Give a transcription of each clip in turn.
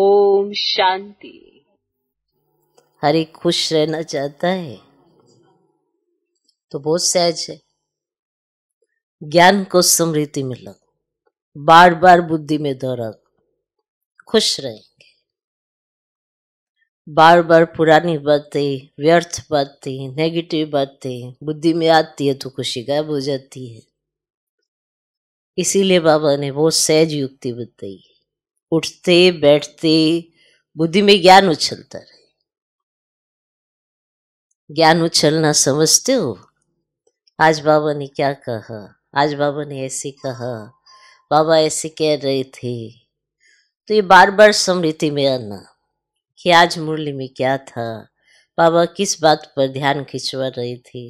ओम शांति एक खुश रहना चाहता है तो बहुत सहज है ज्ञान को समृद्धि मिला बार बार बुद्धि में दोहरा खुश रहेंगे बार बार पुरानी बातें व्यर्थ बातें नेगेटिव बातें बुद्धि में आती है तो खुशी गायब हो जाती है इसीलिए बाबा ने बहुत सहज युक्ति बताई उठते बैठते बुद्धि में ज्ञान उछलता रहे ज्ञान उछलना समझते हो आज बाबा ने क्या कहा आज बाबा ने ऐसे कहा बाबा ऐसे कह रहे थे तो ये बार बार स्मृति में आना कि आज मुरली में क्या था बाबा किस बात पर ध्यान खिंचवा रहे थे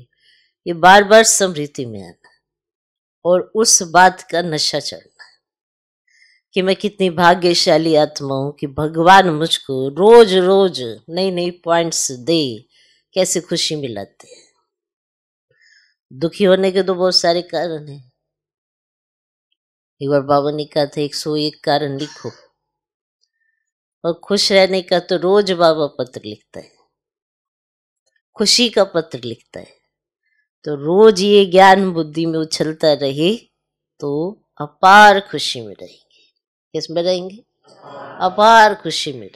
ये बार बार स्मृति में आना और उस बात का नशा चढ़ना कि मैं कितनी भाग्यशाली आत्मा हूँ कि भगवान मुझको रोज रोज नई नई पॉइंट्स दे कैसे खुशी मिलाते हैं दुखी होने के तो बहुत सारे कारण हैं एक बार बाबा ने कहा था एक सौ एक कारण लिखो और खुश रहने का तो रोज बाबा पत्र लिखता है खुशी का पत्र लिखता है तो रोज ये ज्ञान बुद्धि में उछलता रहे तो अपार खुशी में रहे किस में रहेंगे अपार खुशी में